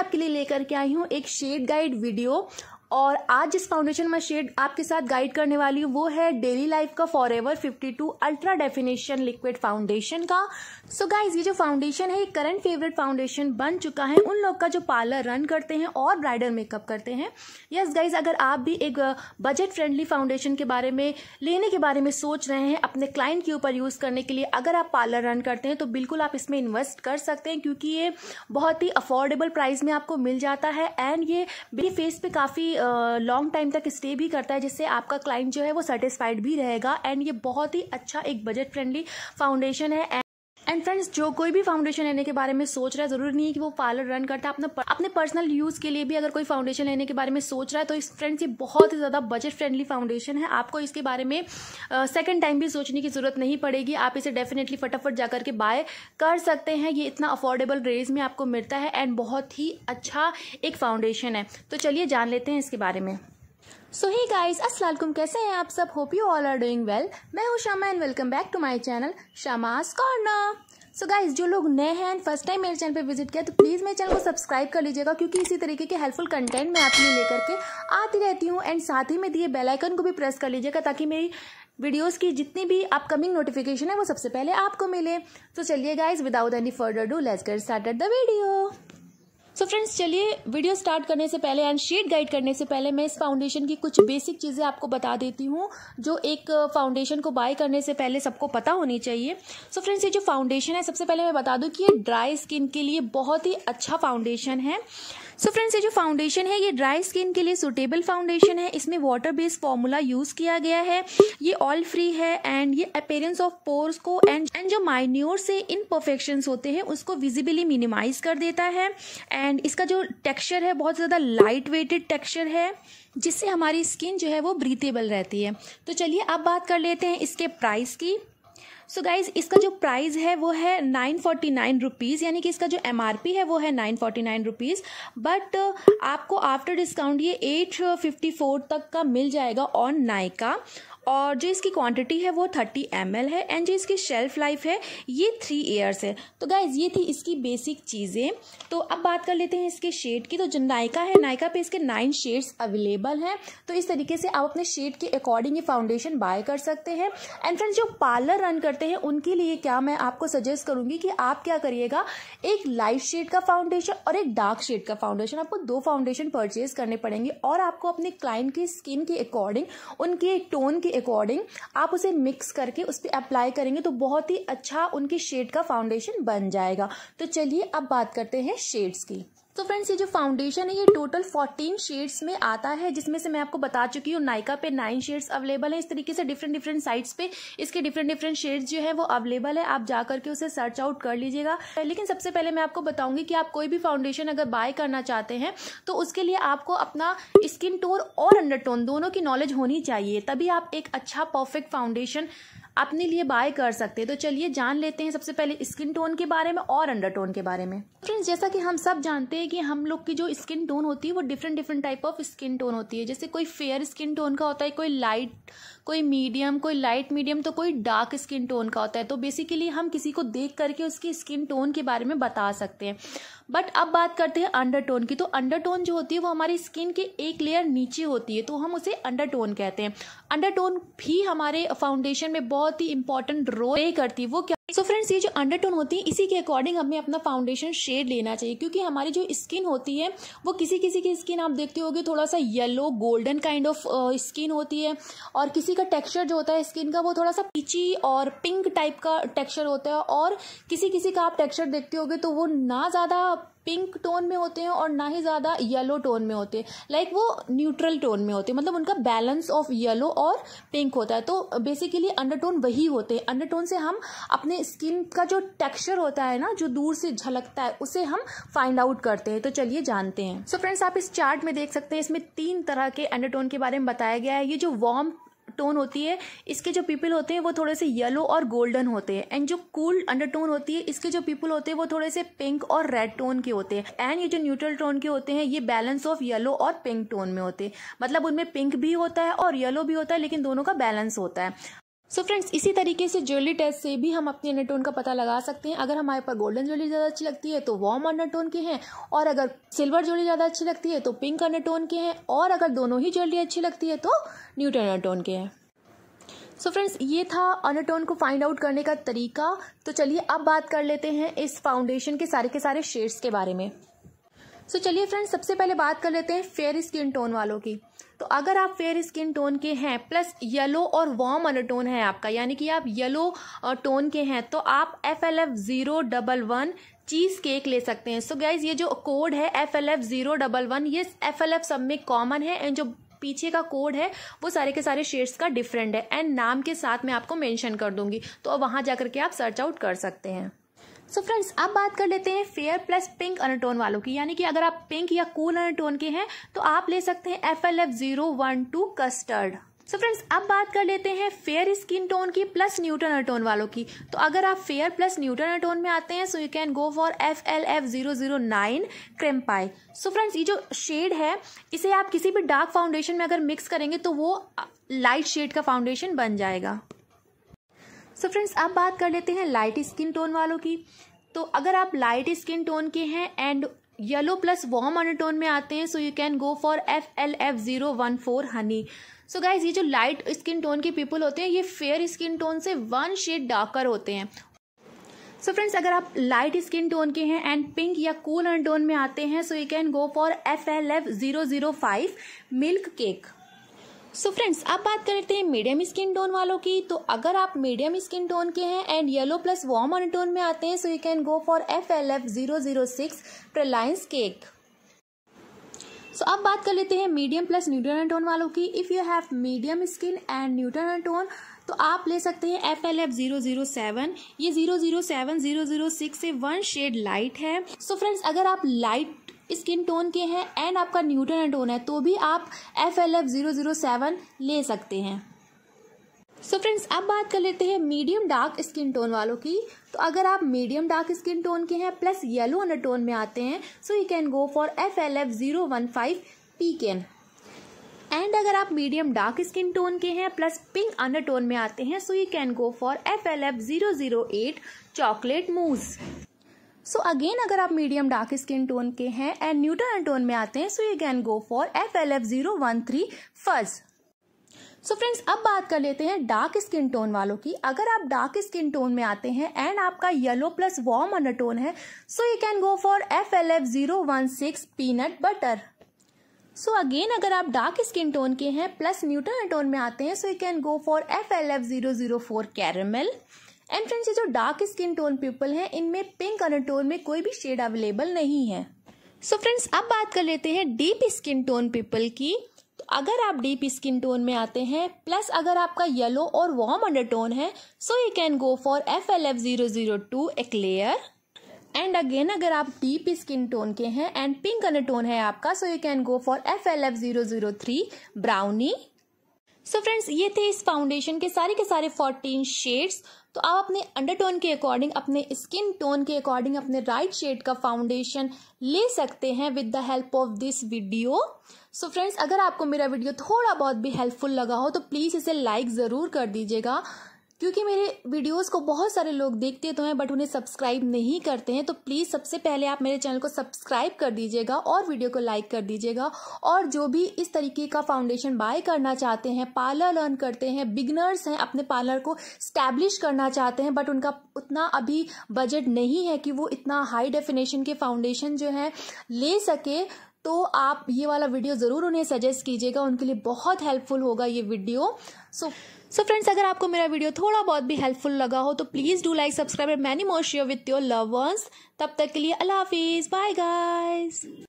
आपके लिए लेकर के आई हूँ एक शेड गाइड वीडियो और आज जिस फाउंडेशन में शेड आपके साथ गाइड करने वाली हूँ वो है डेली लाइफ का forever fifty two ultra definition liquid foundation का सो so गाइज ये जो फाउंडेशन है ये करंट फेवरेट फाउंडेशन बन चुका है उन लोग का जो पार्लर रन करते हैं और ब्राइडल मेकअप करते हैं यस yes, गाइज अगर आप भी एक बजट फ्रेंडली फाउंडेशन के बारे में लेने के बारे में सोच रहे हैं अपने क्लाइंट के ऊपर यूज़ करने के लिए अगर आप पार्लर रन करते हैं तो बिल्कुल आप इसमें इन्वेस्ट कर सकते हैं क्योंकि ये बहुत ही अफोर्डेबल प्राइस में आपको मिल जाता है एंड ये मेरे फेस पे काफ़ी लॉन्ग टाइम तक स्टे भी करता है जिससे आपका क्लाइंट जो है वो सेटिस्फाइड भी रहेगा एंड ये बहुत ही अच्छा एक बजट फ्रेंडली फाउंडेशन है एंड फ्रेंड्स जो कोई भी फाउंडेशन लेने के बारे में सोच रहा है जरूरी नहीं है कि वो पार्लर रन करता है अपना अपने पर्सनल यूज के लिए भी अगर कोई फाउंडेशन लेने के बारे में सोच रहा है तो इस फ्रेंड्स ये बहुत ही ज्यादा बजट फ्रेंडली फाउंडेशन है आपको इसके बारे में सेकेंड टाइम भी सोचने की जरूरत नहीं पड़ेगी आप इसे डेफिनेटली फटाफट जाकर के बाय कर सकते हैं ये इतना अफोर्डेबल रेज में आपको मिलता है एंड बहुत ही अच्छा एक फाउंडेशन है तो चलिए जान लेते हैं इसके बारे में सो ही गाइज असलम कैसे हैं आप सब hope you all are doing well मैं हूँ Shama and welcome back to my channel Shyama's Corner so guys जो लोग नए हैं एंड फर्स्ट टाइम मेरे चैनल पे विजिट किया तो प्लीज़ मेरे चैनल को सब्सक्राइब कर लीजिएगा क्योंकि इसी तरीके के हेल्पफुल कंटेंट मैं आपके लिए लेकर के आती रहती हूँ एंड साथ ही में दिए बेल आइकन को भी प्रेस कर लीजिएगा ताकि मेरी वीडियोस की जितनी भी अपकमिंग नोटिफिकेशन है वो सबसे पहले आपको मिले तो चलिए guys without any further do let's get started the video so friends चलिए वीडियो स्टार्ट करने से पहले एंड शेड गाइड करने से पहले मैं इस फाउंडेशन की कुछ बेसिक चीज़ें आपको बता देती हूँ जो एक फाउंडेशन uh, को बाय करने से पहले सबको पता होनी चाहिए सो so फ्रेंड्स ये जो फाउंडेशन है सबसे पहले मैं बता दूँ कि ये ड्राई स्किन के लिए बहुत ही अच्छा फाउंडेशन है सो फ्रेंड्स ये जो फाउंडेशन है ये ड्राई स्किन के लिए सुटेबल फाउंडेशन है इसमें वाटर बेस्ड फॉर्मूला यूज़ किया गया है ये ऑयल फ्री है एंड ये अपेयरेंस ऑफ पोर्स को एंड एंड जो माइन्योर से इनपरफेक्शंस होते हैं उसको विजिबली मिनिमाइज कर देता है एंड इसका जो टेक्सचर है बहुत ज़्यादा लाइट वेटेड टेक्स्चर है जिससे हमारी स्किन जो है वो ब्रीथेबल रहती है तो चलिए अब बात कर लेते हैं इसके प्राइस की सो so गाइज इसका जो प्राइस है वो है नाइन फोर्टी नाइन रुपीज़ यानी कि इसका जो एम आर पी है वो है nine forty nine rupees but आपको आफ्टर डिस्काउंट ये एट फिफ्टी फोर तक का मिल जाएगा ऑन नाइका और जो इसकी क्वांटिटी है वो थर्टी एम है एंड जो इसकी शेल्फ लाइफ है ये थ्री ईयर्स है तो गाइज ये थी इसकी बेसिक चीज़ें तो अब बात कर लेते हैं इसके शेड की तो जो नायका है नायका पे इसके नाइन शेड्स अवेलेबल हैं तो इस तरीके से आप अपने शेड के अकॉर्डिंग ये फाउंडेशन बाय कर सकते हैं एंड फ्रेंड्स जो पार्लर रन करते हैं उनके लिए क्या मैं आपको सजेस्ट करूंगी कि आप क्या करिएगा एक लाइट शेड का फाउंडेशन और एक डार्क शेड का फाउंडेशन आपको दो फाउंडेशन परचेज करने पड़ेंगे और आपको अपने क्लाइंट की स्किन के अकॉर्डिंग उनके टोन के अकॉर्डिंग आप उसे मिक्स करके उस पर अप्लाई करेंगे तो बहुत ही अच्छा उनके शेड का फाउंडेशन बन जाएगा तो चलिए अब बात करते हैं शेड्स की तो फ्रेंड्स ये जो फाउंडेशन है ये टोटल 14 शेड्स में आता है जिसमें से मैं आपको बता चुकी हूँ नाइका पे नाइन शेड्स अवेलेबल है इस तरीके से डिफरेंट डिफरेंट साइट्स पे इसके डिफरेंट डिफरेंट शेड्स जो है वो अवेलेबल है आप जा करके उसे सर्च आउट कर लीजिएगा लेकिन सबसे पहले मैं आपको बताऊंगी कि आप कोई भी फाउंडेशन अगर बाय करना चाहते हैं तो उसके लिए आपको अपना स्किन टोर और अंडरटोन दोनों की नॉलेज होनी चाहिए तभी आप एक अच्छा परफेक्ट फाउंडेशन अपने लिए बाय कर सकते हैं तो चलिए जान लेते हैं सबसे पहले स्किन टोन के बारे में और अंडर टोन के बारे में फ्रेंड्स जैसा कि हम सब जानते हैं कि हम लोग की जो स्किन टोन होती है वो different different type of skin tone होती है जैसे कोई फेयर स्किन टोन का होता है कोई लाइट कोई मीडियम कोई लाइट मीडियम तो कोई डार्क स्किन टोन का होता है तो बेसिकली हम किसी को देख करके उसकी स्किन टोन के बारे में बता सकते हैं बट अब बात करते हैं अंडरटोन की तो अंडरटोन जो होती है वो हमारी स्किन के एक लेयर नीचे होती है तो हम उसे अंडरटोन कहते हैं अंडरटोन भी हमारे फाउंडेशन में बहुत ही इंपॉर्टेंट रोल प्ले करती है वो क्या सो so फ्रेंड्स ये जो अंडरटोन होती है इसी के अकॉर्डिंग हमें अपना फाउंडेशन शेड लेना चाहिए क्योंकि हमारी जो स्किन होती है वो किसी किसी की स्किन आप देखते होगे थोड़ा सा yellow golden kind of skin होती है और किसी का टेक्सचर जो होता है स्किन का वो थोड़ा सा पीची और पिंक टाइप का टेक्सचर होता है और किसी किसी का आप टेक्स्चर देखते होगे तो वो ना ज़्यादा पिंक टोन में होते हैं और ना ही ज़्यादा येलो टोन में होते हैं लाइक like वो न्यूट्रल टोन में होते हैं मतलब उनका बैलेंस ऑफ येलो और पिंक होता है तो बेसिकली अंडरटोन वही होते हैं अंडरटोन से हम अपने स्किन का जो टेक्सचर होता है ना जो दूर से झलकता है उसे हम फाइंड आउट करते हैं तो चलिए जानते हैं सो so फ्रेंड्स आप इस चार्ट में देख सकते हैं इसमें तीन तरह के अंडरटोन के बारे में बताया गया है ये जो वार्म टोन होती है इसके जो पीपल होते हैं वो थोड़े से येलो और गोल्डन होते हैं एंड जो कूल अंडर टोन होती है इसके जो पीपल होते हैं वो थोड़े से पिंक और रेड टोन के होते हैं एंड ये जो न्यूट्रल टोन के होते हैं ये बैलेंस ऑफ येलो और पिंक टोन में होते हैं मतलब उनमें पिंक भी होता है और येलो भी होता है लेकिन दोनों का बैलेंस होता है सो so फ्रेंड्स इसी तरीके से ज्वेलरी टेस्ट से भी हम अपने अंडरटोन का पता लगा सकते हैं अगर हमारे पर गोल्डन ज्वेलरी ज़्यादा अच्छी लगती है तो वॉम अंडरटोन के हैं और अगर सिल्वर ज्वेलरी ज़्यादा अच्छी लगती है तो पिंक अंडरटोन के हैं और अगर दोनों ही ज्वेलरी अच्छी लगती है तो न्यूट अंडरटोन के हैं सो so फ्रेंड्स ये था अनाटोन को फाइंड आउट करने का तरीका तो चलिए अब बात कर लेते हैं इस फाउंडेशन के सारे के सारे शेड्स के बारे में सो so चलिए फ्रेंड्स सबसे पहले बात कर लेते हैं फेयर स्किन टोन वालों की तो अगर आप फेयर स्किन टोन के हैं प्लस येलो और वार्म अनोटोन है आपका यानी कि आप येलो टोन के हैं तो आप F L F zero double one cheesecake ले सकते हैं सो so गाइज ये जो कोड है F L F zero double one ये एफ एल एफ सब में कॉमन है एंड जो पीछे का कोड है वो सारे के सारे शेड्स का डिफरेंट है एंड नाम के साथ मैं आपको मेंशन कर दूंगी तो वहां जाकर के आप सर्च आउट कर सकते हैं सो so फ्रेंड्स अब बात कर लेते हैं फेयर प्लस पिंक अनटोन वालों की यानी कि अगर आप पिंक या कूल अनटोन के हैं तो आप ले सकते हैं F L F zero one two custard so so friends अब बात कर लेते हैं फेयर स्किन टोन की प्लस न्यूटन अटोन वालों की तो अगर आप फेयर प्लस न्यूटन अटोन में आते हैं so you can go for F L F zero zero nine cream pie so friends ये जो शेड है इसे आप किसी भी डार्क फाउंडेशन में अगर मिक्स करेंगे तो वो लाइट शेड का फाउंडेशन बन जाएगा सो फ्रेंड्स अब बात कर लेते हैं लाइट स्किन टोन वालों की तो अगर आप लाइट स्किन टोन के हैं and yellow plus warm undertone में आते हैं so you can go for F L F zero one four honey so guys ये जो लाइट स्किन टोन के पीपल होते हैं ये फेयर स्किन टोन से वन शेड डार्कर होते हैं सो so फ्रेंड्स अगर आप लाइट स्किन टोन के हैं एंड पिंक या कूल अन टोन में आते हैं so you can go for F L F zero zero five milk cake so so friends अब बात करते हैं मीडियम स्किन टोन वालों की तो अगर आप मीडियम स्किन टोन के हैं and yellow plus warm tone में आते हैं so you can go for F L F zero zero six praline cake so अब बात कर लेते हैं मीडियम प्लस न्यूट्रन टोन वालों की if you have medium skin and neutral tone तो आप ले सकते हैं F L F zero zero seven ये zero zero seven zero zero six से वन शेड लाइट है सो so फ्रेंड्स अगर आप लाइट स्किन टोन के हैं एंड आपका न्यूट्रन टोन है तो भी आप F L F zero zero seven ले सकते हैं सो so फ्रेंड्स अब बात कर लेते हैं मीडियम डार्क स्किन टोन वालों की तो अगर आप मीडियम डार्क स्किन टोन के हैं प्लस येलो अंडर टोन में आते हैं so you can go for F L F zero one five pecan and अगर आप मीडियम डार्क स्किन टोन के हैं प्लस पिंक अंडर टोन में आते हैं so you can go for F L F zero zero eight chocolate mousse so so again अगर आप medium dark skin tone के हैं एंड न्यूट्रल टोन में आते हैं so you can go for F L F zero one three fudge so friends अब बात कर लेते हैं डार्क स्किन टोन वालों की अगर आप डार्क स्किन टोन में आते हैं एंड आपका येलो प्लस वार्म अंडरटोन है so you can go for F L F zero one six peanut butter so again अगर आप डार्क स्किन टोन के हैं प्लस न्यूट्रल टोन में आते हैं so you can go for F L F zero zero four caramel and friends ये जो dark skin tone people हैं इनमें पिंक टोन में कोई भी शेड अवेलेबल नहीं है सो so फ्रेंड्स अब बात कर लेते हैं डीप स्किन टोन पीपल की तो अगर आप डीप स्किन टोन में आते हैं प्लस अगर आपका येलो और वार्म अंडरटोन है so you can go for F L F zero zero two eclair and again अगर आप डीप स्किन टोन के हैं एंड पिंक अंडरटोन है आपका so you can go for F L F zero zero three brownie so so friends ये थे इस foundation के सारे के सारे फोर्टीन शेड्स तो आप अपने अंडरटोन के अकॉर्डिंग अपने स्किन टोन के अकॉर्डिंग अपने राइट right शेड का फाउंडेशन ले सकते हैं with the help of this video so friends अगर आपको मेरा वीडियो थोड़ा बहुत भी हेल्पफुल लगा हो तो प्लीज़ इसे लाइक ज़रूर कर दीजिएगा क्योंकि मेरे वीडियोस को बहुत सारे लोग देखते तो हैं बट उन्हें सब्सक्राइब नहीं करते हैं तो प्लीज़ सबसे पहले आप मेरे चैनल को सब्सक्राइब कर दीजिएगा और वीडियो को लाइक कर दीजिएगा और जो भी इस तरीके का फाउंडेशन बाय करना चाहते हैं पार्लर लर्न करते हैं बिगनर्स हैं अपने पार्लर को स्टैब्लिश करना चाहते हैं बट उनका उतना अभी बजट नहीं है कि वो इतना हाई डेफिनेशन के फाउंडेशन जो है ले सके तो आप ये वाला वीडियो ज़रूर उन्हें सजेस्ट कीजिएगा उनके लिए बहुत हेल्पफुल होगा ये वीडियो सो सो फ्रेंड्स अगर आपको मेरा वीडियो थोड़ा बहुत भी हेल्पफुल लगा हो तो please do like subscribe and many मोशियो विथ योर लवर्स तब तक के लिए अल्लाह हाफिज़ बाय गाइस